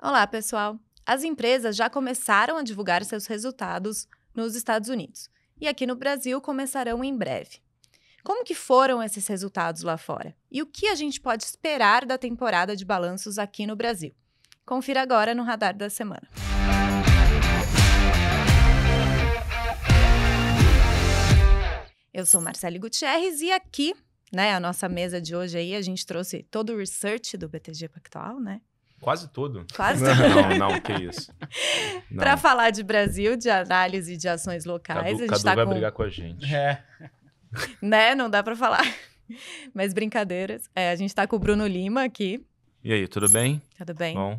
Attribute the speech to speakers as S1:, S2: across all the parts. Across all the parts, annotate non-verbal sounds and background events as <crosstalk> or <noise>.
S1: Olá, pessoal! As empresas já começaram a divulgar seus resultados nos Estados Unidos e aqui no Brasil começarão em breve. Como que foram esses resultados lá fora? E o que a gente pode esperar da temporada de balanços aqui no Brasil? Confira agora no Radar da Semana. Eu sou Marcele Gutierrez e aqui, né, a nossa mesa de hoje aí, a gente trouxe todo o research do BTG Pactual, né?
S2: Quase todo. Quase <laughs> todo. Não, não, que isso. <laughs> Para
S1: falar de Brasil, de análise de ações locais, Cadu, a gente Cadu tá vai com... brigar com a
S2: gente.
S3: É. <laughs>
S1: Né? Não dá para falar. Mas brincadeiras. É, a gente está com o Bruno Lima aqui.
S2: E aí, tudo bem? Tudo bem. Bom.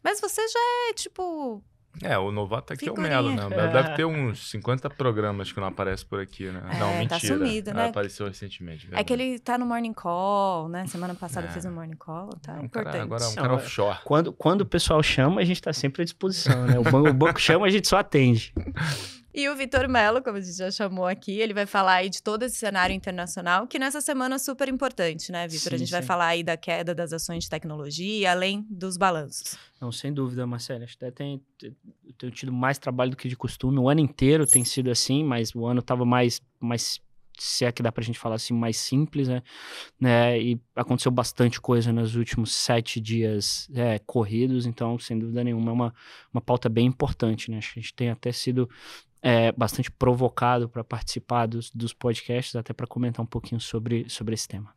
S1: Mas você já é, tipo,
S2: é, o novato tá aqui Figurinha. Né? é o Melo, né? É. Deve ter uns 50 programas que não aparece por aqui, né? É, não, tá mentira. Tá sumido, né? Ah, apareceu recentemente. Verdade. É que
S1: ele tá no Morning Call, né? Semana passada é. fez um Morning Call, tá é um importante. Cara, agora é um
S2: cara é. offshore. Quando,
S3: quando o pessoal chama, a gente tá sempre à disposição, né? O banco, o banco chama, a gente só atende. <laughs>
S1: E o Vitor Mello, como a gente já chamou aqui, ele vai falar aí de todo esse cenário internacional, que nessa semana é super importante, né, Vitor? A gente sim. vai falar aí da queda das ações de tecnologia, além dos balanços.
S3: Não, sem dúvida, Marcelo. Acho que até tem, tenho tido mais trabalho do que de costume. O ano inteiro tem sido assim, mas o ano estava mais, mais se é que dá para a gente falar assim, mais simples, né? né? E aconteceu bastante coisa nos últimos sete dias é, corridos, então, sem dúvida nenhuma, é uma, uma pauta bem importante, né? Acho que a gente tem até sido é, bastante provocado para participar dos, dos podcasts, até para comentar um pouquinho sobre, sobre esse tema.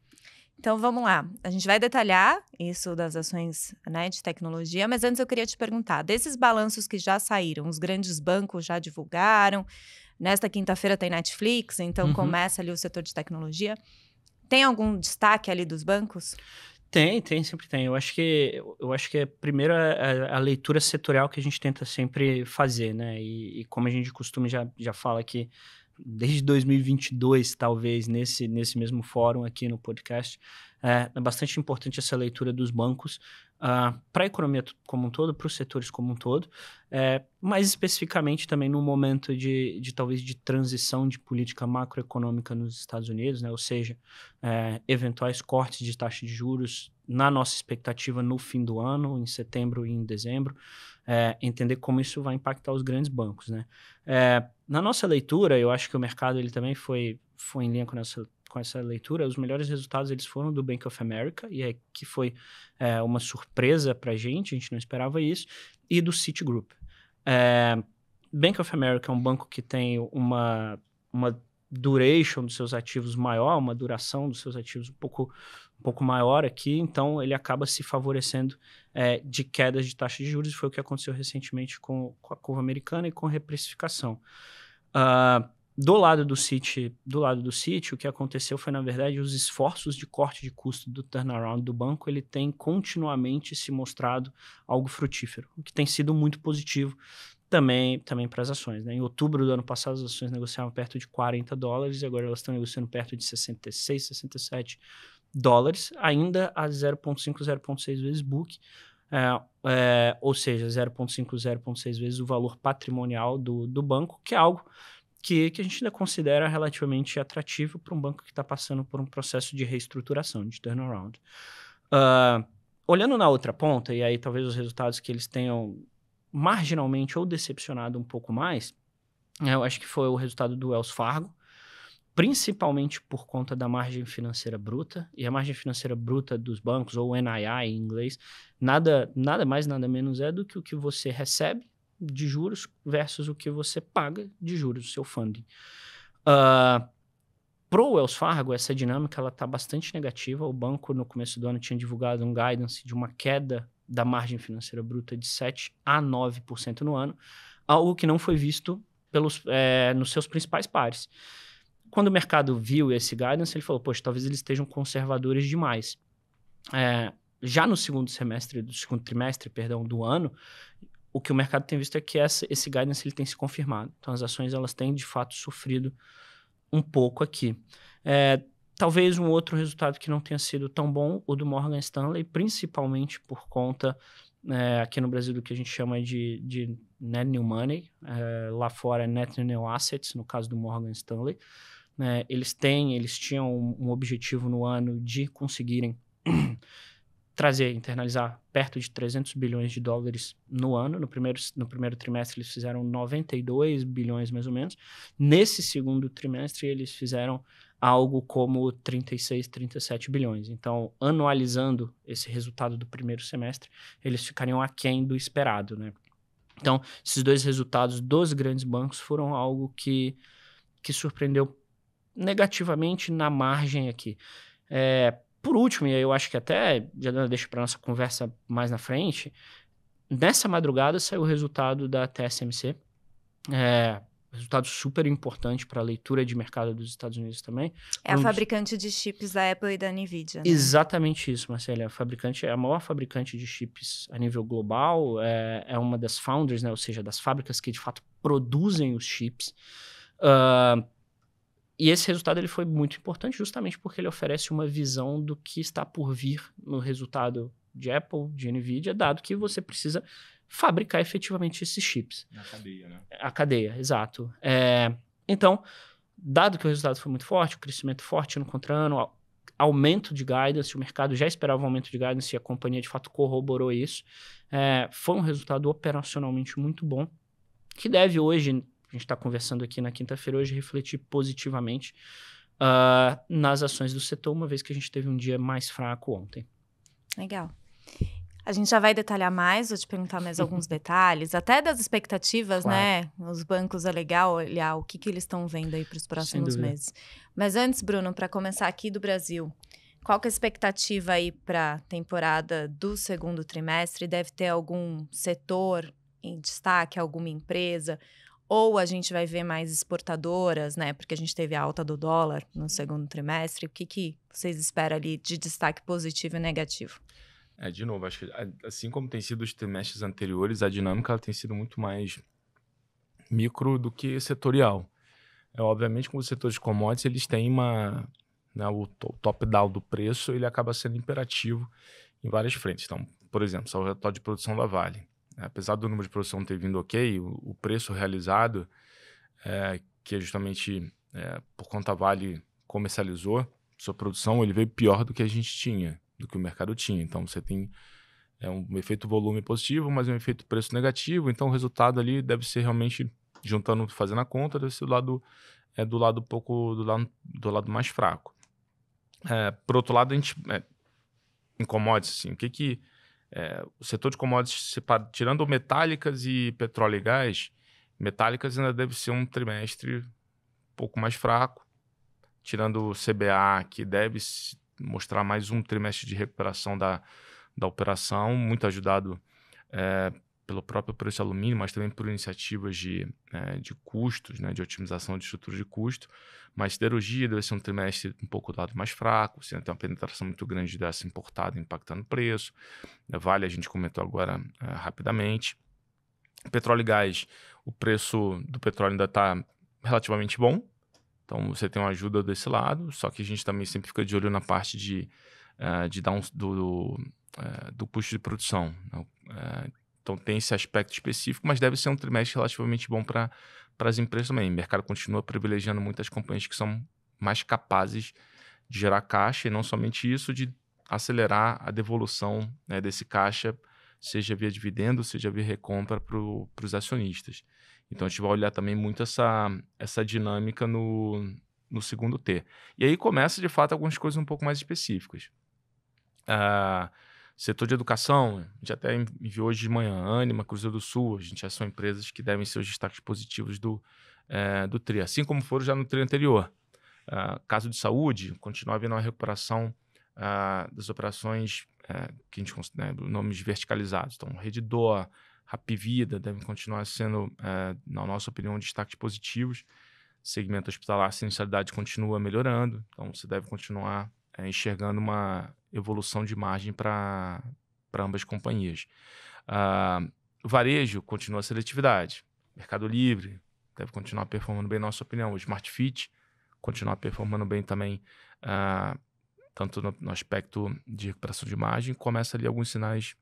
S1: Então vamos lá, a gente vai detalhar isso das ações né, de tecnologia, mas antes eu queria te perguntar: desses balanços que já saíram, os grandes bancos já divulgaram, nesta quinta-feira tem Netflix, então uhum. começa ali o setor de tecnologia. Tem algum destaque ali dos bancos?
S3: Tem, tem, sempre tem. Eu acho que eu acho que é primeiro a, é, é a leitura setorial que a gente tenta sempre fazer, né? E, e como a gente costuma já, já fala que desde 2022, talvez, nesse, nesse mesmo fórum aqui no podcast, é, é bastante importante essa leitura dos bancos uh, ah, para a economia como um todo, para os setores como um todo, é, mais especificamente também no momento de, de talvez de transição de política macroeconômica nos Estados Unidos, né? ou seja, é, eventuais cortes de taxa de juros na nossa expectativa no fim do ano, em setembro e em dezembro, é, entender como isso vai impactar os grandes bancos, né? É, na nossa leitura, eu acho que o mercado ele também foi, foi em linha com essa com essa leitura, os melhores resultados eles foram do Bank of America, e é, que foi é, uma surpresa para a gente, a gente não esperava isso, e do Citigroup. É, Bank of America é um banco que tem uma, uma duration dos seus ativos maior, uma duração dos seus ativos um pouco, um pouco maior aqui, então ele acaba se favorecendo é, de quedas de taxa de juros, e foi o que aconteceu recentemente com, com a curva americana e com reprecificação. Uh, do lado do City, do lado do City, o que aconteceu foi na verdade os esforços de corte de custo do turnaround do banco, ele tem continuamente se mostrado algo frutífero, o que tem sido muito positivo também, também para as ações. Né? Em outubro do ano passado, as ações negociavam perto de 40 dólares e agora elas estão negociando perto de 66, 67 dólares, ainda a 0,5, 0,6 vezes book, é, é, ou seja, 0,5, 0,6 vezes o valor patrimonial do, do banco, que é algo que, que a gente ainda considera relativamente atrativo para um banco que está passando por um processo de reestruturação, de turnaround. Uh, olhando na outra ponta, e aí talvez os resultados que eles tenham marginalmente ou decepcionado um pouco mais, eu acho que foi o resultado do Wells Fargo, principalmente por conta da margem financeira bruta, e a margem financeira bruta dos bancos, ou NII em inglês, nada, nada mais, nada menos é do que o que você recebe de juros versus o que você paga de juros, o seu funding. Uh, Pro Wells Fargo, essa dinâmica ela está bastante negativa. O banco, no começo do ano, tinha divulgado um guidance de uma queda da margem financeira bruta de 7 a 9% no ano, algo que não foi visto pelos, é, nos seus principais pares. Quando o mercado viu esse guidance, ele falou: Poxa, talvez eles estejam conservadores demais. É, já no segundo semestre, do segundo trimestre, perdão, do ano, o que o mercado tem visto é que essa, esse guidance ele tem se confirmado. Então, as ações elas têm, de fato, sofrido um pouco aqui. É, talvez um outro resultado que não tenha sido tão bom, o do Morgan Stanley, principalmente por conta, é, aqui no Brasil, do que a gente chama de, de net new money, é, lá fora é net new assets, no caso do Morgan Stanley. É, eles têm, eles tinham um, um objetivo no ano de conseguirem trazer, internalizar perto de 300 bilhões de dólares no ano. No primeiro, no primeiro trimestre, eles fizeram 92 bilhões, mais ou menos. Nesse segundo trimestre, eles fizeram algo como 36, 37 bilhões. Então, anualizando esse resultado do primeiro semestre, eles ficariam aquém do esperado, né? Então, esses dois resultados dos grandes bancos foram algo que, que surpreendeu negativamente na margem aqui. É, por último, e eu acho que até já deixo para nossa conversa mais na frente, nessa madrugada saiu o resultado da TSMC. É, resultado super importante para a leitura de mercado dos Estados Unidos também. É a
S1: fabricante dos... de chips da Apple e da Nvidia. Né?
S3: Exatamente isso, Marcela. A fabricante é a maior fabricante de chips a nível global. É, é uma das founders, né? Ou seja, das fábricas que de fato produzem os chips. Uh, e esse resultado ele foi muito importante justamente porque ele oferece uma visão do que está por vir no resultado de Apple, de Nvidia, dado que você precisa fabricar efetivamente esses chips.
S2: Na cadeia, né?
S3: A cadeia, exato. É, então, dado que o resultado foi muito forte, o crescimento forte ano contra ano, aumento de guidance, o mercado já esperava um aumento de guidance e a companhia de fato corroborou isso. É, foi um resultado operacionalmente muito bom, que deve hoje a gente está conversando aqui na quinta-feira hoje, refletir positivamente uh, nas ações do setor, uma vez que a gente teve um dia mais fraco ontem.
S1: Legal. A gente já vai detalhar mais, vou te perguntar mais alguns <laughs> detalhes, até das expectativas, né? claro. né? Os bancos é legal olhar o que, que eles estão vendo aí para os próximos meses. Mas antes, Bruno, para começar aqui do Brasil, qual que é a expectativa aí para a temporada do segundo trimestre? Deve ter algum setor em destaque, alguma empresa? ou a gente vai ver mais exportadoras, né? Porque a gente teve a alta do dólar no segundo trimestre. O que, que vocês esperam ali de destaque positivo e negativo?
S2: É, de novo, acho que assim como tem sido os trimestres anteriores, a dinâmica tem sido muito mais micro do que setorial. É, obviamente, com os setores de commodities, eles têm uma... Né, o top-down do preço, ele acaba sendo imperativo em várias frentes. Então, por exemplo, só o retorno de produção da Vale apesar do número de produção ter vindo ok, o, o preço realizado, é, que é justamente é, por conta Vale comercializou sua produção, ele veio pior do que a gente tinha, do que o mercado tinha. Então você tem é, um efeito volume positivo, mas um efeito preço negativo. Então o resultado ali deve ser realmente juntando, fazendo a conta, deve ser do lado é do lado pouco do lado, do lado mais fraco. É, por outro lado, a gente é, incomoda-se assim, o que que é, o setor de commodities, tirando metálicas e petróleo e gás, metálicas ainda deve ser um trimestre um pouco mais fraco, tirando o CBA, que deve mostrar mais um trimestre de recuperação da, da operação, muito ajudado é, pelo próprio preço de alumínio, mas também por iniciativas de, né, de custos, né, de otimização de estrutura de custo. Mas siderurgia deve ser um trimestre um pouco dado mais fraco, você tem uma penetração muito grande dessa importada impactando o preço. Vale, a gente comentou agora é, rapidamente. Petróleo e gás, o preço do petróleo ainda está relativamente bom, então você tem uma ajuda desse lado, só que a gente também sempre fica de olho na parte de, uh, de dar um, do, do, uh, do custo de produção. Uh, então tem esse aspecto específico, mas deve ser um trimestre relativamente bom para as empresas também. O mercado continua privilegiando muitas companhias que são mais capazes de gerar caixa e não somente isso, de acelerar a devolução né, desse caixa, seja via dividendo, seja via recompra para os acionistas. Então a gente vai olhar também muito essa, essa dinâmica no, no segundo T. E aí começa de fato algumas coisas um pouco mais específicas. Uh, Setor de educação, a gente até enviou hoje de manhã, Anima, Cruzeiro do Sul, a gente já são empresas que devem ser os destaques positivos do, é, do TRI, assim como foram já no TRI anterior. Uh, caso de saúde, continua havendo uma recuperação uh, das operações uh, que a gente considera né, nomes verticalizados. Então, Redidor, Rap devem continuar sendo, eh, na nossa opinião, destaques positivos. Segmento hospitalar, a sinistralidade continua melhorando, então você deve continuar enxergando uma evolução de margem para ambas companhias. Uh, varejo continua a seletividade. Mercado Livre deve continuar performando bem, na nossa opinião. O Smart Fit continuar performando bem também, uh, tanto no, no, aspecto de recuperação de margem, começa ali alguns sinais.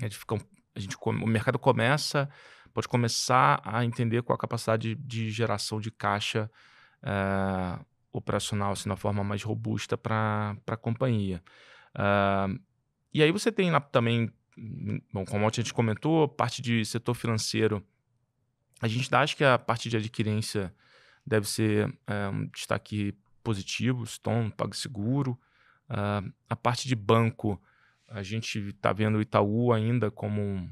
S2: Né, a gente fica, a gente, o mercado começa, pode começar a entender qual a capacidade de geração de caixa uh, operacional, assim, na forma mais robusta para a companhia. Uh, e aí você tem lá também, bom, como a gente comentou, parte de setor financeiro. A gente acha que a parte de adquirência deve ser é, um destaque positivo, Stone, PagSeguro. Uh, a parte de banco, a gente está vendo o Itaú ainda como um,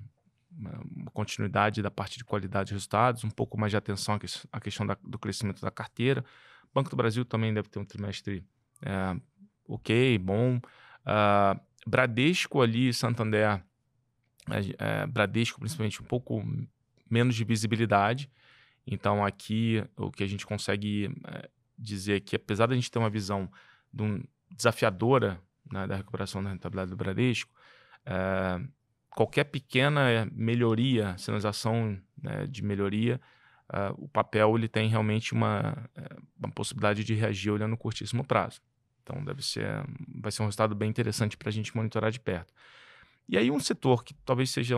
S2: uma continuidade da parte de qualidade de resultados, um pouco mais de atenção à questão da, do crescimento da carteira. Banco do Brasil também deve ter um trimestre é, ok, bom. Uh, Bradesco ali, Santander, é, Bradesco principalmente um pouco menos de visibilidade. Então aqui o que a gente consegue é, dizer é que apesar da gente ter uma visão de um, desafiadora né, da recuperação da rentabilidade do Bradesco, é, qualquer pequena melhoria, sinalização né, de melhoria, uh, o papel ele tem realmente uma, eh, uma possibilidade de reagir olhando no curtíssimo prazo. Então deve ser, vai ser um resultado bem interessante para a gente monitorar de perto. E aí um setor que talvez seja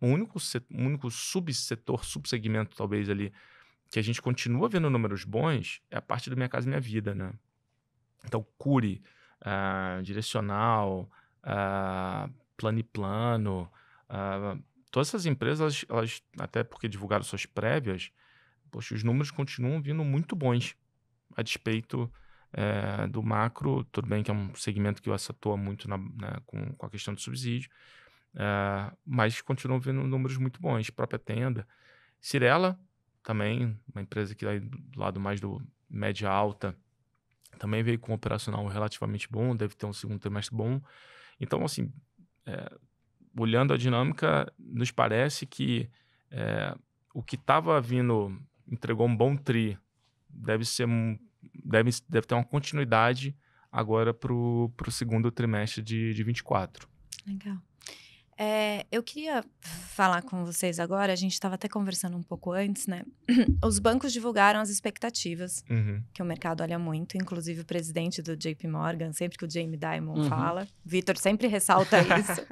S2: o único, setor, único subsetor, subsegmento talvez ali, que a gente continua vendo números bons, é a parte do Minha Casa Minha Vida, né? Então Cure, uh, Direcional, uh, Plano e Plano, uh, todas essas empresas, elas, até porque divulgaram suas prévias, poxa, os números continuam vindo muito bons, a despeito é, do macro. Tudo bem que é um segmento que atua muito na, né, com, com, a questão do subsídio, é, mas continuam vindo números muito bons. Própria tenda. Cirela, também, uma empresa que tá aí do lado mais do média alta, também veio com um operacional relativamente bom, deve ter um segundo trimestre bom. Então, assim, é, olhando a dinâmica, nos parece que é, o que estava vindo entregou um bom tri, deve ser deve, deve ter uma continuidade agora para o segundo trimestre de, de 24.
S1: Legal. É, eu queria falar com vocês agora, a gente estava até conversando um pouco antes, né? <clears throat> Os bancos divulgaram as expectativas, uhum. que o mercado olha muito, inclusive o presidente do JP Morgan, sempre que o Jamie Dimon uhum. fala, Vitor sempre ressalta <laughs> isso.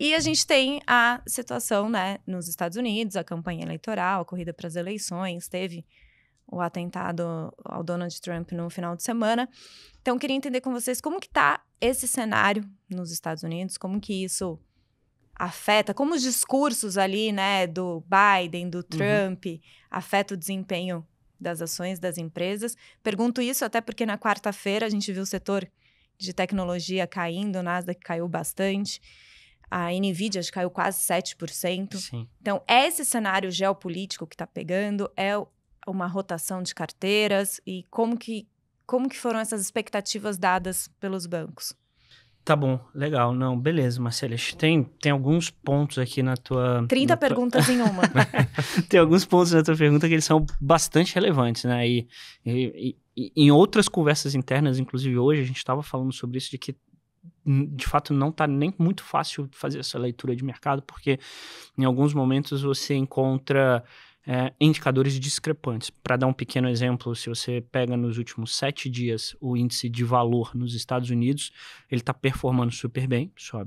S1: e a gente tem a situação, né, nos Estados Unidos, a campanha eleitoral, a corrida para as eleições, teve o atentado ao Donald Trump no final de semana. Então, queria entender com vocês como que está esse cenário nos Estados Unidos, como que isso afeta, como os discursos ali, né, do Biden, do uhum. Trump, uhum. afeta o desempenho das ações das empresas. Pergunto isso até porque na quarta-feira a gente viu o setor de tecnologia caindo, o Nasdaq caiu bastante, a Nvidia acho que caiu quase 7%. Sim. Então, é esse cenário geopolítico que está pegando é uma rotação de carteiras e como que, como que foram essas expectativas dadas pelos bancos?
S3: Tá bom, legal. Não, beleza, Marcelo Tem, tem alguns pontos aqui na tua. 30 na perguntas tua... em uma. <laughs> tem alguns pontos na tua pergunta que eles são bastante relevantes, né? E, e, e em outras conversas internas, inclusive hoje, a gente estava falando sobre isso, de que hum, de fato não está nem muito fácil fazer essa leitura de mercado, porque em alguns momentos você encontra é, indicadores discrepantes. Para dar um pequeno exemplo, se você pega nos últimos sete dias o índice de valor nos Estados Unidos, ele está performando super bem, só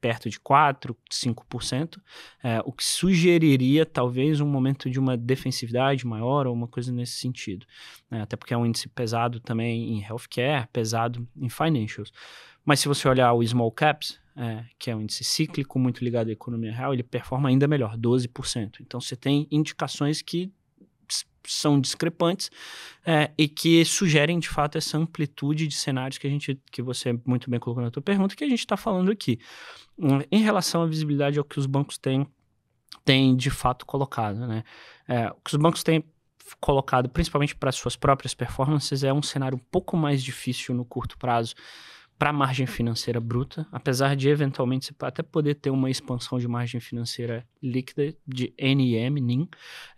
S3: perto de 4%, 5%, é, o que sugeriria talvez um momento de uma defensividade maior ou uma coisa nesse sentido. Né, até porque é um índice pesado também em healthcare, pesado em financials. Mas se você olhar o small caps, é, que é um índice cíclico muito ligado à economia real, ele performa ainda melhor, 12%. Então você tem indicações que são discrepantes é, e que sugerem de fato essa amplitude de cenários que a gente que você muito bem colocou na sua pergunta que a gente está falando aqui hum, em relação à visibilidade o que os bancos têm têm de fato colocado né é, o que os bancos têm colocado principalmente para suas próprias performances é um cenário um pouco mais difícil no curto prazo para a margem financeira bruta, apesar de eventualmente você até poder ter uma expansão de margem financeira líquida de NIM, NIM,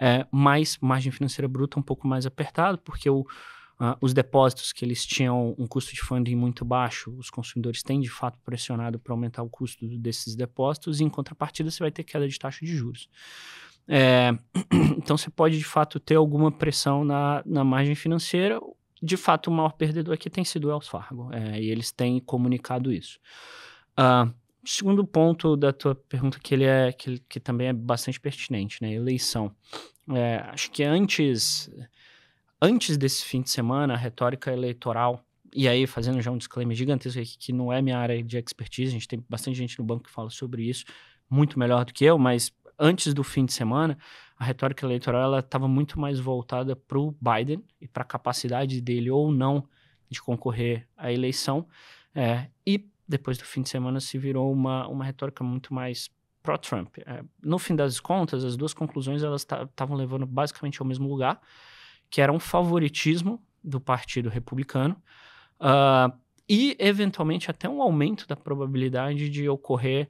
S3: é, mas margem financeira bruta um pouco mais apertado, porque o, uh, os depósitos que eles tinham um custo de funding muito baixo, os consumidores têm de fato pressionado para aumentar o custo desses depósitos, e em contrapartida você vai ter queda de taxa de juros. É, <clears throat> então você pode de fato ter alguma pressão na, na margem financeira de fato, o maior perdedor aqui tem sido o Wells Fargo, é, e eles têm comunicado isso. Uh, segundo ponto da tua pergunta, que, ele é, que, que também é bastante pertinente, né? Eleição. É, acho que antes, antes desse fim de semana, a retórica eleitoral e aí, fazendo já um disclaimer gigantesco aqui, que não é minha área de expertise, a gente tem bastante gente no banco que fala sobre isso, muito melhor do que eu, mas antes do fim de semana, a retórica eleitoral estava muito mais voltada para o Biden e para a capacidade dele ou não de concorrer à eleição. É, e depois do fim de semana se virou uma, uma retórica muito mais pró-Trump. É, no fim das contas, as duas conclusões elas estavam levando basicamente ao mesmo lugar, que era um favoritismo do Partido Republicano uh, e, eventualmente, até um aumento da probabilidade de ocorrer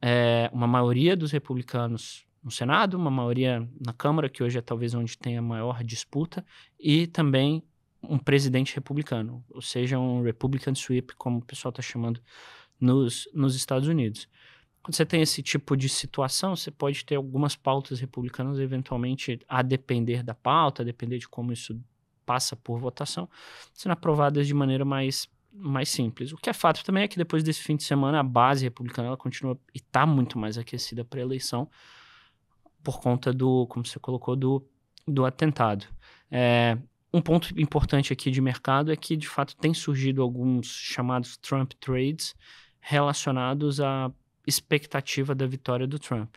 S3: é, uma maioria dos republicanos no Senado, uma maioria na Câmara, que hoje é talvez onde tem a maior disputa, e também um presidente republicano, ou seja, um Republican sweep, como o pessoal está chamando nos, nos Estados Unidos. Quando você tem esse tipo de situação, você pode ter algumas pautas republicanas, eventualmente, a depender da pauta, a depender de como isso passa por votação, sendo aprovadas de maneira mais mais simples. O que é fato também é que depois desse fim de semana a base republicana ela continua e está muito mais aquecida para a eleição, por conta do, como você colocou, do, do atentado. É, um ponto importante aqui de mercado é que, de fato, tem surgido alguns chamados Trump trades relacionados à expectativa da vitória do Trump.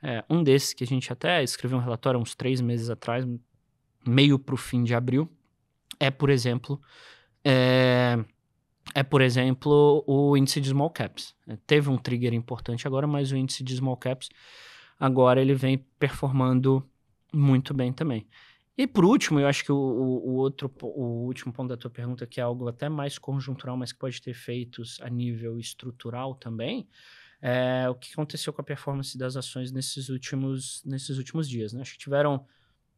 S3: É, um desses que a gente até escreveu um relatório há uns três meses atrás, meio para o fim de abril, é, por exemplo, é, é, por exemplo, o índice de small caps. É, teve um trigger importante agora, mas o índice de small caps agora ele vem performando muito bem também. E por último, eu acho que o, o, outro, o último ponto da tua pergunta, que é algo até mais conjuntural, mas que pode ter efeitos a nível estrutural também, é o que aconteceu com a performance das ações nesses últimos, nesses últimos dias. Né? Acho que tiveram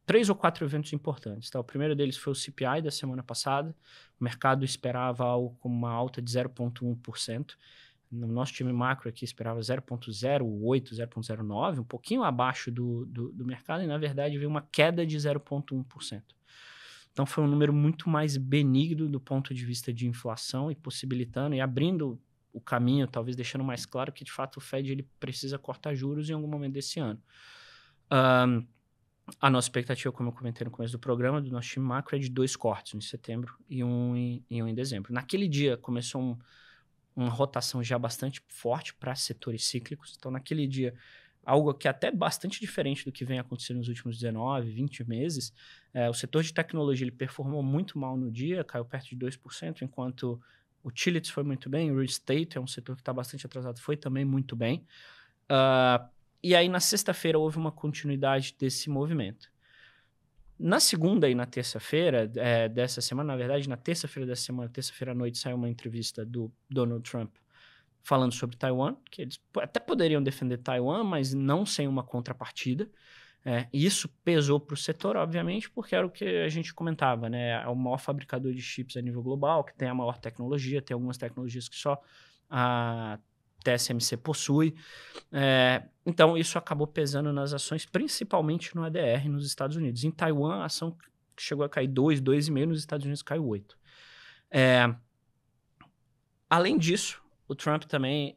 S3: três ou quatro eventos importantes. Tá? O primeiro deles foi o CPI da semana passada. O mercado esperava algo como uma alta de 0,1%. No nosso time macro aqui esperava 0,08, 0,09, um pouquinho abaixo do, do, do mercado, e na verdade veio uma queda de 0,1%. Então foi um número muito mais benigno do ponto de vista de inflação e possibilitando e abrindo o caminho, talvez deixando mais claro que de fato o Fed ele precisa cortar juros em algum momento desse ano. Um, a nossa expectativa, como eu comentei no começo do programa, do nosso time macro é de dois cortes, um em setembro e um em, e um em dezembro. Naquele dia começou um uma rotação já bastante forte para setores cíclicos. Então, naquele dia, algo que é até bastante diferente do que vem acontecendo nos últimos 19, 20 meses, é, o setor de tecnologia ele performou muito mal no dia, caiu perto de 2%, enquanto utilities foi muito bem, real estate é um setor que está bastante atrasado, foi também muito bem. Uh, e aí, na sexta-feira, houve uma continuidade desse movimento. Na segunda e na terça-feira é, dessa semana, na verdade, na terça-feira dessa semana, terça-feira à noite, saiu uma entrevista do Donald Trump falando sobre Taiwan, que eles até poderiam defender Taiwan, mas não sem uma contrapartida. É, e isso pesou para o setor, obviamente, porque era o que a gente comentava, né? É o maior fabricador de chips a nível global, que tem a maior tecnologia, tem algumas tecnologias que só a TSMC possui. É, então, isso acabou pesando nas ações, principalmente no ADR nos Estados Unidos. Em Taiwan, a ação chegou a cair 2, 2,5, nos Estados Unidos caiu 8. É, além disso, o Trump também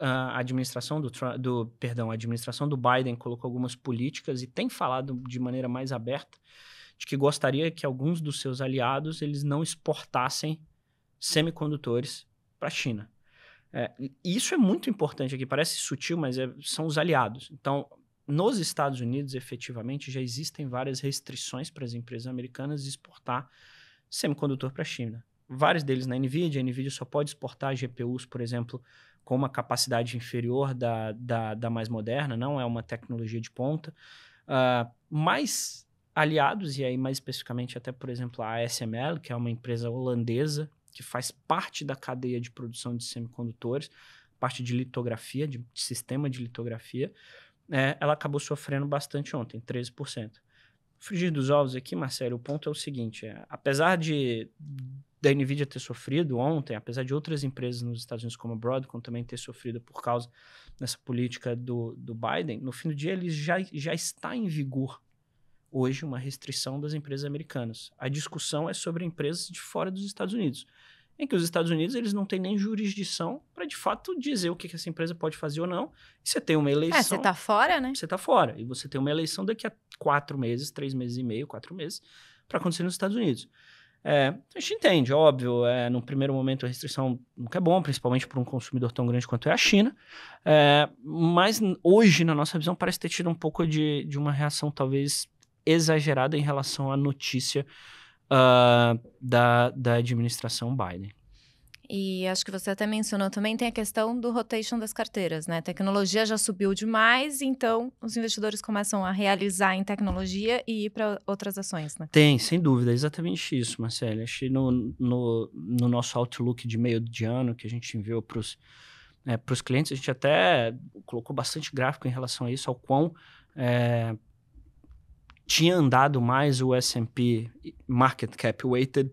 S3: a administração do, Trump, do perdão, a administração do Biden colocou algumas políticas e tem falado de maneira mais aberta de que gostaria que alguns dos seus aliados eles não exportassem semicondutores para a China. É, e isso é muito importante aqui, parece sutil, mas é, são os aliados. Então, nos Estados Unidos, efetivamente, já existem várias restrições para as empresas americanas exportar semicondutor para a China. Vários deles na NVIDIA, a NVIDIA só pode exportar GPUs, por exemplo, com uma capacidade inferior da, da, da mais moderna, não é uma tecnologia de ponta. Uh, ah, mas aliados, e aí mais especificamente até, por exemplo, a ASML, que é uma empresa holandesa que faz parte da cadeia de produção de semicondutores, parte de litografia, de, sistema de litografia, é, ela acabou sofrendo bastante ontem, 13%. Fugir dos ovos aqui, Marcelo, o ponto é o seguinte: é, apesar de da Nvidia ter sofrido ontem, apesar de outras empresas nos Estados Unidos como a Broadcom também ter sofrido por causa dessa política do, do Biden, no fim do dia ele já, já está em vigor hoje uma restrição das empresas americanas. A discussão é sobre empresas de fora dos Estados Unidos, em que os Estados Unidos eles não têm nem jurisdição para de fato dizer o que, que essa empresa pode fazer ou não. E você tem uma eleição. É, você está fora, né? Você está fora. E você tem uma eleição daqui a quatro meses, três meses e meio, quatro meses, para acontecer nos Estados Unidos. É, a gente entende, é óbvio, é, num primeiro momento a restrição nunca é bom, principalmente para um consumidor tão grande quanto é a China, é, mas hoje, na nossa visão, parece ter tido um pouco de, de uma reação talvez exagerada em relação à notícia uh, da, da administração Biden.
S1: E acho que você até mencionou também, tem a questão do rotation das carteiras, né? A tecnologia já subiu demais, então os investidores começam a realizar em tecnologia e ir para outras ações, né?
S3: Tem, sem dúvida, é exatamente isso, Marcelo. Acho no, no, no, nosso outlook de meio de ano que a gente enviou para os é, clientes, a gente até colocou bastante gráfico em relação a isso, ao quão é, tinha andado mais o S&P Market Cap Weighted,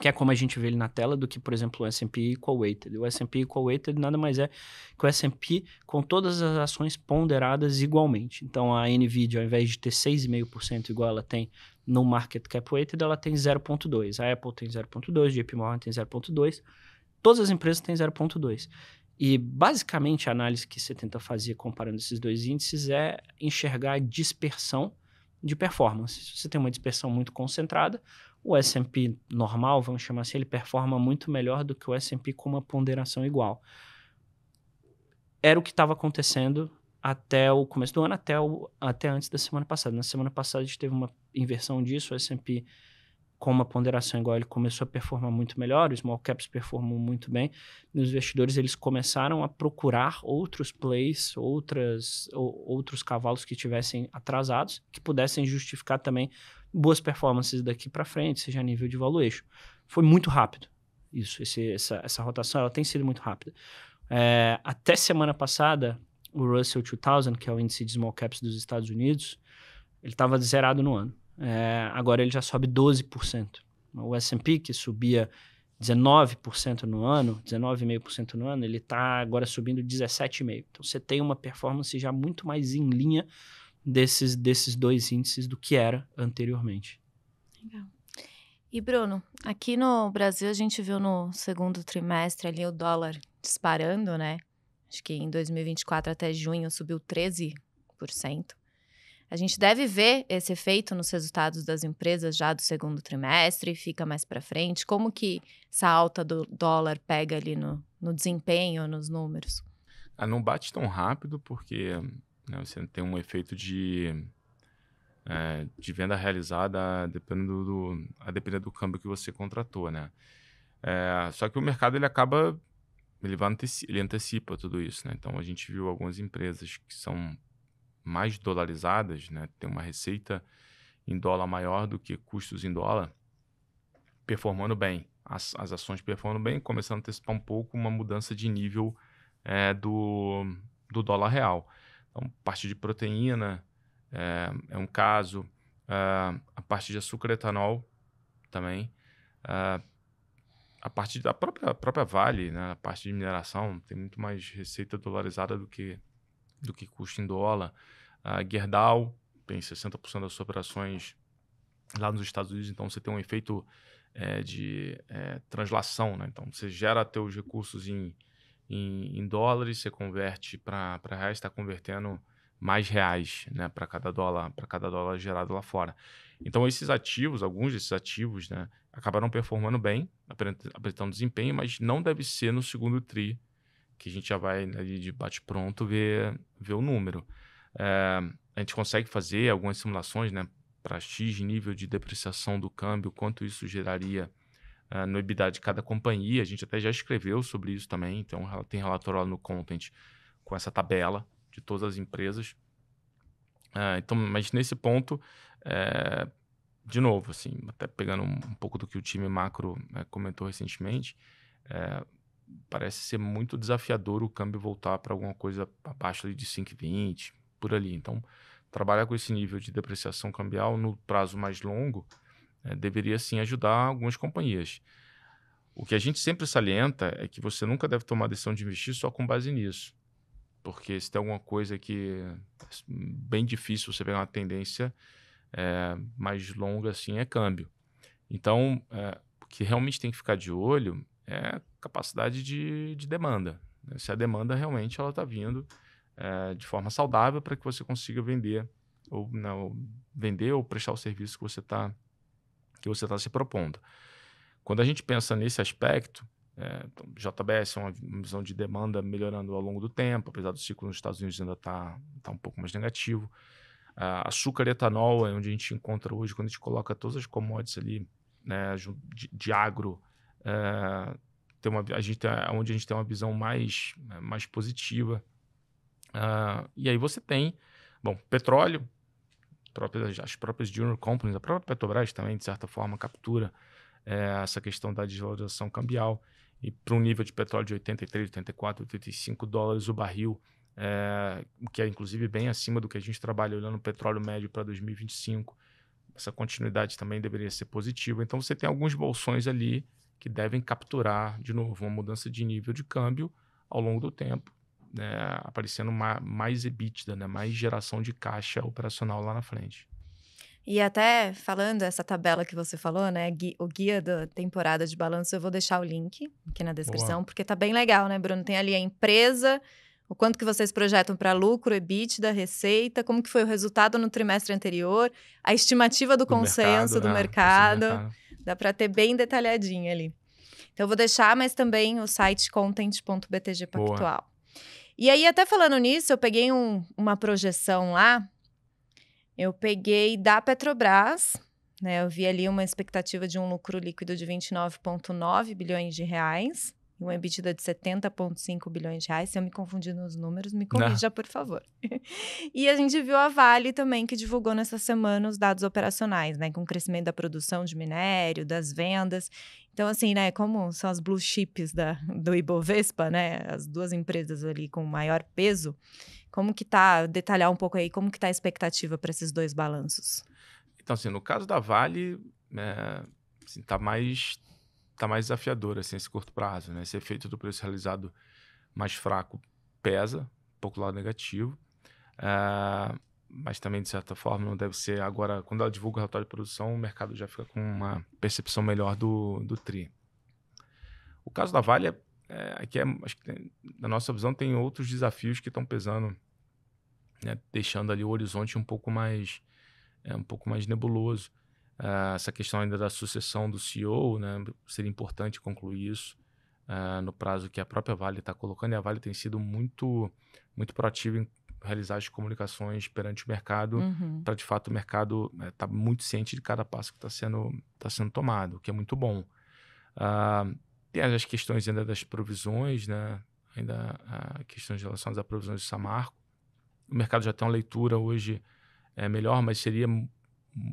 S3: que é como a gente vê ele na tela, do que, por exemplo, o S&P Equal Weighted. O S&P Equal Weighted nada mais é que o S&P com todas as ações ponderadas igualmente. Então, a NVIDIA, ao invés de ter 6,5% igual ela tem no Market Cap Weighted, ela tem 0,2%. A Apple tem 0,2%, a JP Morgan tem 0,2%. Todas as empresas têm 0,2%. E basicamente a análise que você tenta fazer comparando esses dois índices é enxergar a dispersão de performance. Se você tem uma dispersão muito concentrada, o S&P normal, vamos chamar assim, ele performa muito melhor do que o S&P com uma ponderação igual. Era o que estava acontecendo até o começo do ano, até, o, até antes da semana passada. Na semana passada a gente teve uma inversão disso, o S&P com uma ponderação igual, ele começou a performar muito melhor, os small caps performam muito bem, e os investidores eles começaram a procurar outros plays, outras, ou, outros cavalos que tivessem atrasados, que pudessem justificar também boas performances daqui para frente, seja a nível de valuation. Foi muito rápido isso, esse, essa, essa rotação ela tem sido muito rápida. É, até semana passada, o Russell 2000, que é o índice de small caps dos Estados Unidos, ele estava zerado no ano é, agora ele já sobe 12%. O S&P, que subia 19% no ano, 19,5% no ano, ele está agora subindo 17,5%. Então, você tem uma performance já muito mais em linha desses, desses dois índices do que era anteriormente.
S1: Legal. E, Bruno, aqui no Brasil, a gente viu no segundo trimestre ali o dólar disparando, né? Acho que em 2024 até junho subiu 13%. A gente deve ver esse efeito nos resultados das empresas já do segundo trimestre, fica mais para frente. Como que essa alta do dólar pega ali no, no desempenho, nos números?
S2: Ah, não bate tão rápido porque né, você tem um efeito de, é, de venda realizada dependendo do, a depender do câmbio que você contratou, né? É, só que o mercado ele acaba ele, vai anteci ele antecipa tudo isso, né? Então a gente viu algumas empresas que são mais dolarizadas, né, tem uma receita em dólar maior do que custos em dólar, performando bem. As, as ações performando bem, começando a antecipar um pouco uma mudança de nível é, do, do dólar real. Então, parte de proteína é, é um caso, é, a parte de açúcar etanol também, é, a parte da própria, própria Vale, né, a parte de mineração, tem muito mais receita dolarizada do que, do que custo em dólar. A Gerdau tem 60% das suas operações lá nos Estados Unidos, então você tem um efeito é, de é, translação, né? Então você gera teus recursos em, em, em dólares, você converte para reais, está convertendo mais reais, né, para cada dólar, para cada dólar gerado lá fora. Então esses ativos, alguns desses ativos, né, acabaram performando bem, apresentando desempenho, mas não deve ser no segundo tri que a gente já vai ali de bate pronto ver ver o número. É, a gente consegue fazer algumas simulações né, para X nível de depreciação do câmbio, quanto isso geraria uh, no EBITDA de cada companhia. A gente até já escreveu sobre isso também, então tem relatório lá no Content com essa tabela de todas as empresas. Uh, então, mas nesse ponto, é, de novo, assim, até pegando um, um, pouco do que o time macro é, comentou recentemente, é, parece ser muito desafiador o câmbio voltar para alguma coisa abaixo de 5,20, por ali. Então, trabalhar com esse nível de depreciação cambial no prazo mais longo é, deveria sim ajudar algumas companhias. O que a gente sempre salienta é que você nunca deve tomar a decisão de investir só com base nisso. Porque se tem alguma coisa que é bem difícil você pegar uma tendência é, mais longa assim é câmbio. Então, é, o que realmente tem que ficar de olho é capacidade de, de demanda. Né? Se a demanda realmente ela está vindo é, de forma saudável para que você consiga vender ou não, né, vender ou prestar o serviço que você está que você está se propondo. Quando a gente pensa nesse aspecto, é, eh, então, JBS é uma visão de demanda melhorando ao longo do tempo, apesar do ciclo nos Estados Unidos ainda está tá um pouco mais negativo. Uh, açúcar e etanol é onde a gente encontra hoje, quando a gente coloca todas as commodities ali né, de, de agro, eh, tem uma, a gente é onde a gente tem uma visão mais, né, mais positiva Uh, e aí você tem, bom, petróleo, próprias, as próprias junior companies, a própria Petrobras também, de certa forma, captura é, essa questão da desvalorização cambial. E para um nível de petróleo de 83, 84, 85 dólares o barril, é, que é inclusive bem acima do que a gente trabalha olhando o petróleo médio para 2025, essa continuidade também deveria ser positiva. Então você tem alguns bolsões ali que devem capturar, de novo, uma mudança de nível de câmbio ao longo do tempo né, aparecendo mais EBITDA, né, mais geração de caixa operacional lá na frente.
S1: E até falando essa tabela que você falou, né? O guia da temporada de balanço, eu vou deixar o link aqui na descrição, Boa. porque tá bem legal, né, Bruno? Tem ali a empresa, o quanto que vocês projetam para lucro, EBITDA, receita, como que foi o resultado no trimestre anterior, a estimativa do, do consenso mercado, do, né? mercado. do mercado. Dá para ter bem detalhadinho ali. Então, eu vou deixar, mas também o site content.btg Pactual. Boa. E aí, até falando nisso, eu peguei um, uma projeção lá. Eu peguei da Petrobras, né? Eu vi ali uma expectativa de um lucro líquido de 29,9 bilhões de reais uma um EBITDA de 70,5 bilhões de reais. Se eu me confundir nos números, me corrija, Não. Ah. por favor. <laughs> e a gente viu a Vale também, que divulgou nessa semana os dados operacionais, né? Com o crescimento da produção de minério, das vendas. Então, assim, né, como são as blue chips da, <laughs> do Ibovespa, né, as duas empresas ali com maior peso, como que tá, detalhar um pouco aí, como que tá a expectativa para esses dois balanços?
S2: Então, assim, no caso da Vale, é, assim, tá mais tá mais desafiador, assim, esse curto prazo, né, esse efeito do preço realizado mais fraco pesa, um pouco lado negativo, é, mas também, de certa forma, não deve ser. Agora, quando ela divulga o relatório de produção, o mercado já fica com uma percepção melhor do, do TRI. O caso da Vale, é, é aqui é, acho que tem, na nossa visão, tem outros desafios que estão pesando, né, deixando ali o horizonte um pouco mais, é, um pouco mais nebuloso. Uh, essa questão ainda da sucessão do CEO, né, seria importante concluir isso. Uh, no prazo que a própria Vale está colocando. E a Vale tem sido muito, muito proativa em realizar as comunicações perante o mercado, uhum. para de fato o mercado estar né, tá muito ciente de cada passo que está sendo, tá sendo tomado, o que é muito bom. Uh, tem as questões ainda das provisões, né? ainda uh, questões relacionadas a provisões do Samarco. O mercado já tem uma leitura hoje é, melhor, mas seria,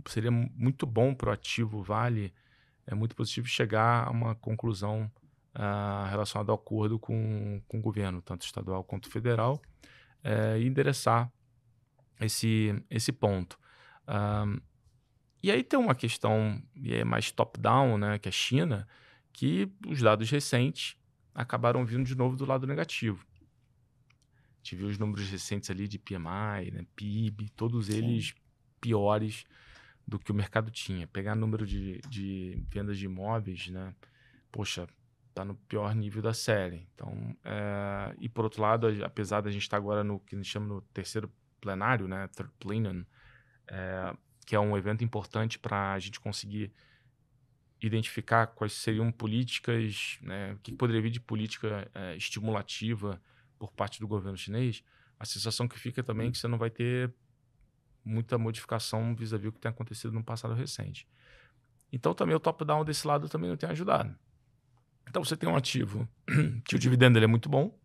S2: seria muito bom para o ativo Vale, é muito positivo chegar a uma conclusão uh, relacionada ao acordo com, com o governo, tanto estadual quanto federal é, endereçar esse, esse ponto. Um, e aí tem uma questão é mais top-down, né, que é a China, que os dados recentes acabaram vindo de novo do lado negativo. A gente os números recentes ali de PMI, né, PIB, todos Sim. eles piores do que o mercado tinha. Pegar número de, de vendas de imóveis, né? Poxa, tá no pior nível da série. Então, é... e por outro lado, apesar da gente estar tá agora no que a gente chama no terceiro plenário, né, third plenum, é... que é um evento importante para a gente conseguir identificar quais seriam políticas, né, o que poderia vir de política é, estimulativa por parte do governo chinês. A sensação que fica também é que você não vai ter muita modificação vis-à-vis -vis o que tem acontecido no passado recente. Então também o top-down desse lado também não tem ajudado. Então você tem um ativo <clears throat> que o dividendo ele é muito bom,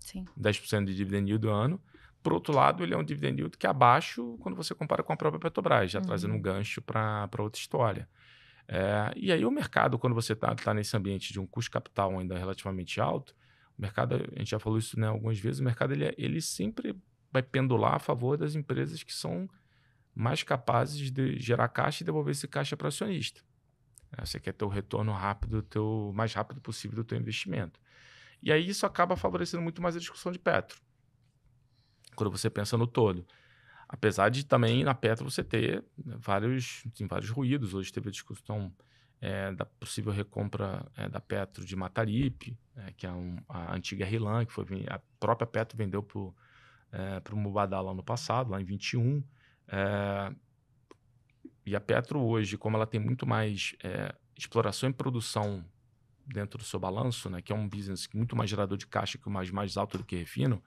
S2: Sim. 10% de dividend yield do ano. Por outro lado, ele é um dividend yield que é abaixo quando você compara com a própria Petrobras, já uhum. trazendo um gancho para outra história. É, e aí o mercado, quando você está tá nesse ambiente de um custo capital ainda relativamente alto, o mercado, a gente já falou isso né, algumas vezes, o mercado ele, é, ele sempre vai pendular a favor das empresas que são mais capazes de gerar caixa e devolver esse caixa para acionista. É, você quer ter o retorno rápido, teu, mais rápido possível do teu investimento. E aí isso acaba favorecendo muito mais a discussão de Petro. Quando você pensa no todo. Apesar de também na Petro você ter né, vários, tem vários ruídos. Hoje teve a discussão é, da possível recompra é, da Petro de Mataripe, é, que é um, a antiga Rilan, que foi a própria Petro vendeu para o é, Mubadala no passado, lá em 21. É, e a Petro hoje, como ela tem muito mais é, exploração e produção dentro do seu balanço, né, que é um business muito mais gerador de caixa que o mais, mais alto do que refino,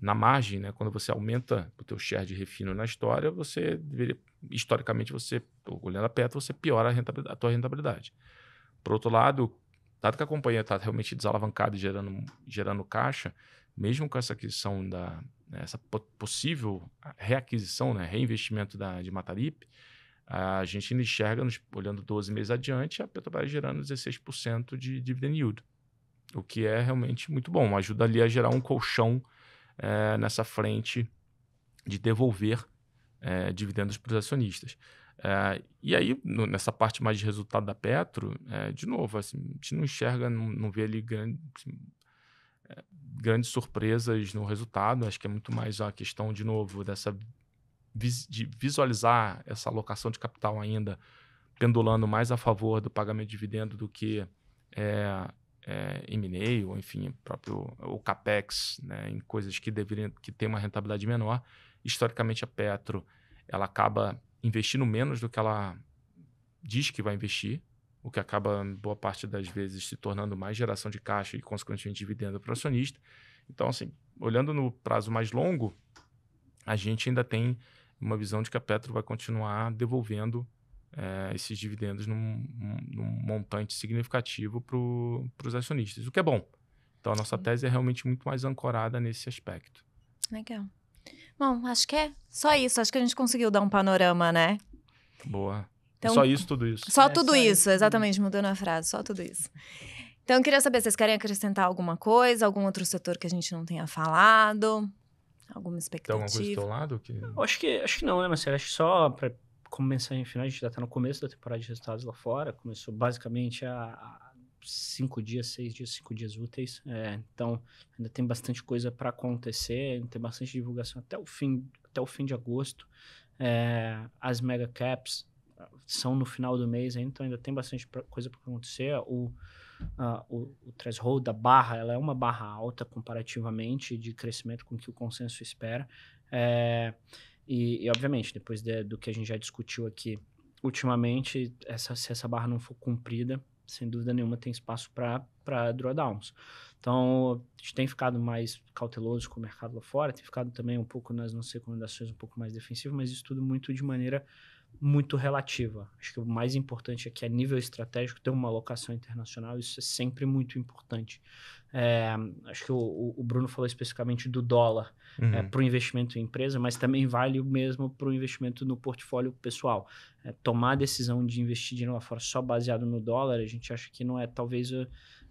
S2: na margem, né, quando você aumenta o teu share de refino na história, você deveria, historicamente, você, olhando a Petro, você piora a, rentabilidade, a tua rentabilidade. Por outro lado, dado que a companhia está realmente desalavancada e gerando, gerando caixa, mesmo com essa aquisição da né, essa possível reaquisição, né, reinvestimento da, de Mataripe, a gente enxerga, nos, olhando 12 meses adiante, a Petrobras gerando 16% de dividend yield, o que é realmente muito bom. Ajuda ali a gerar um colchão é, nessa frente de devolver é, dividendos para os acionistas. É, e aí, no, nessa parte mais de resultado da Petro, de novo, assim, a gente não enxerga, não, não vê ali grande, assim, grandes surpresas no resultado. Acho que é muito mais a questão, de novo, dessa de visualizar essa alocação de capital ainda pendulando mais a favor do pagamento de dividendo do que é, é, M&A ou enfim próprio o capex né, em coisas que deveriam que tem uma rentabilidade menor historicamente a Petro ela acaba investindo menos do que ela diz que vai investir o que acaba boa parte das vezes se tornando mais geração de caixa e consequentemente dividendo para o acionista então assim olhando no prazo mais longo a gente ainda tem uma visão de que a Petro vai continuar devolvendo é, esses dividendos num, num montante significativo para os acionistas, o que é bom. Então, a nossa Sim. tese é realmente muito mais ancorada nesse aspecto.
S1: Legal. Bom, acho que é só isso. Acho que a gente conseguiu dar um panorama, né?
S2: Boa. É então, só isso, tudo isso. Só é, tudo só isso,
S1: exatamente, mudando a frase, só tudo isso. Então, eu queria saber, vocês querem acrescentar alguma coisa, algum outro setor que a gente não tenha falado? Alguma expectativa? Tem alguma coisa do teu lado?
S2: Que...
S3: Acho, que, acho que não, né, Marcelo? Acho que só para começar em final, a gente já está no começo da temporada de resultados lá fora. Começou basicamente há cinco dias, seis dias, cinco dias úteis. É, então, ainda tem bastante coisa para acontecer, tem bastante divulgação até o fim, até o fim de agosto. É, as mega caps são no final do mês, então ainda tem bastante coisa para acontecer. O uh, o, o threshold da barra, ela é uma barra alta comparativamente de crescimento com o que o consenso espera. É, e, e, obviamente, depois de, do que a gente já discutiu aqui ultimamente, essa, se essa barra não for cumprida, sem dúvida nenhuma tem espaço para drawdowns. Então, a gente tem ficado mais cauteloso com o mercado lá fora, tem ficado também um pouco nas nossas recomendações um pouco mais defensivo, mas isso tudo muito de maneira muito relativa. Acho que o mais importante é que a nível estratégico ter uma alocação internacional, isso é sempre muito importante. É, acho que o, o, Bruno falou especificamente do dólar é, uhum. é, para o investimento em empresa, mas também vale o mesmo para o investimento no portfólio pessoal. É, tomar a decisão de investir dinheiro lá fora só baseado no dólar, a gente acha que não é talvez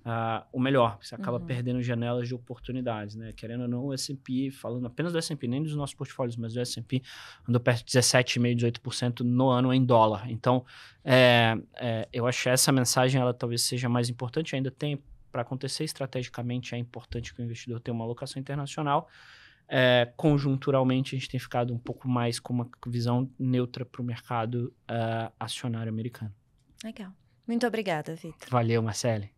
S3: uh, o melhor. Você acaba uhum. perdendo janelas de oportunidades, né? Querendo ou não, o S&P, falando apenas do S&P, nem dos nossos portfólios, mas do S&P, andou perto de 17,5%, 18% no ano em dólar. Então, é, é, eu acho que essa mensagem, ela talvez seja mais importante. Ainda tem, para acontecer estrategicamente, é importante que o investidor tenha uma alocação internacional, é, conjunturalmente, a gente tem ficado um pouco mais com uma visão neutra para o mercado uh, acionário americano.
S1: Legal. Muito obrigada, Vitor.
S3: Valeu, Marcele.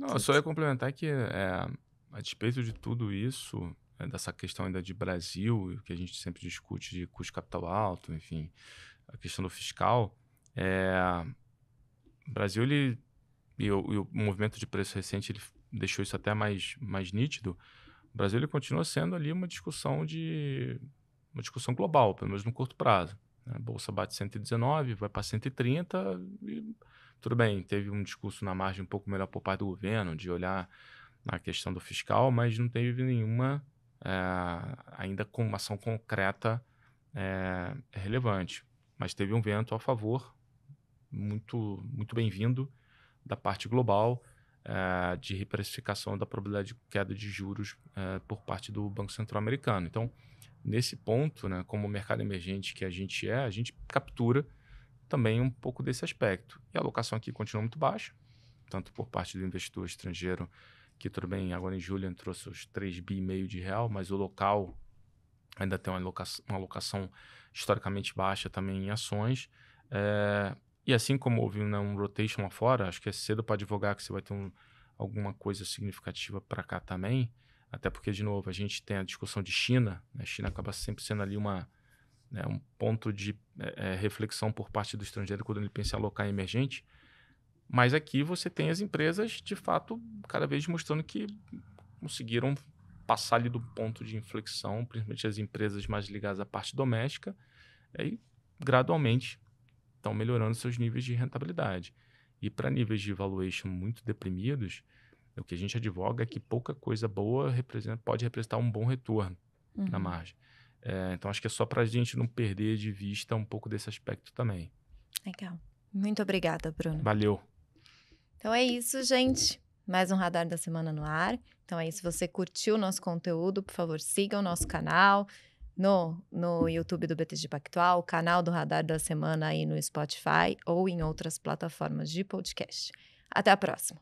S2: Não, só ia complementar que é, a despeito de tudo isso, é, dessa questão ainda de Brasil, que a gente sempre discute de custo capital alto, enfim, a questão do fiscal, é, o Brasil ele, e, o, e o movimento de preço recente ele deixou isso até mais, mais nítido. O Brasil ele continua sendo ali uma discussão de uma discussão global, pelo menos no curto prazo. A né? bolsa bate 119, vai para 130 e tudo bem, teve um discurso na margem um pouco melhor por parte do governo, de olhar na questão do fiscal, mas não teve nenhuma é, ainda com uma ação concreta é, relevante. Mas teve um vento a favor, muito, muito bem-vindo, da parte global é, de reprecificação da probabilidade de queda de juros por parte do Banco Central Americano. Então, nesse ponto, né, como mercado emergente que a gente é, a gente captura também um pouco desse aspecto. E a alocação aqui continua muito baixa, tanto por parte do investidor estrangeiro, que tudo bem, agora em julho entrou seus 3,5 bi meio de real, mas o local ainda tem uma alocação, uma alocação historicamente baixa também em ações. É, e assim como houve né, um rotation lá fora, acho que é cedo para advogar que você vai ter um, alguma coisa significativa para cá também, até porque, de novo, a gente tem a discussão de China, né? a China acaba sempre sendo ali uma né, um ponto de é, é, reflexão por parte do estrangeiro quando ele pensa em alocar em emergente. Mas aqui você tem as empresas, de fato, cada vez mostrando que conseguiram passar ali do ponto de inflexão, principalmente as empresas mais ligadas à parte doméstica, e gradualmente estão melhorando seus níveis de rentabilidade. E para níveis de valuation muito deprimidos, o que a gente advoga é que pouca coisa boa representa, pode representar um bom retorno uhum. na margem. É, então acho que é só para a gente não perder de vista um pouco desse aspecto também.
S1: Legal. Muito obrigada, Bruno. Valeu. Então é isso, gente. Mais um Radar da Semana no ar. Então é isso. Se você curtiu o nosso conteúdo, por favor, siga o nosso canal no, no YouTube do BTG Pactual, o canal do Radar da Semana aí no Spotify ou em outras plataformas de podcast. Até a próxima.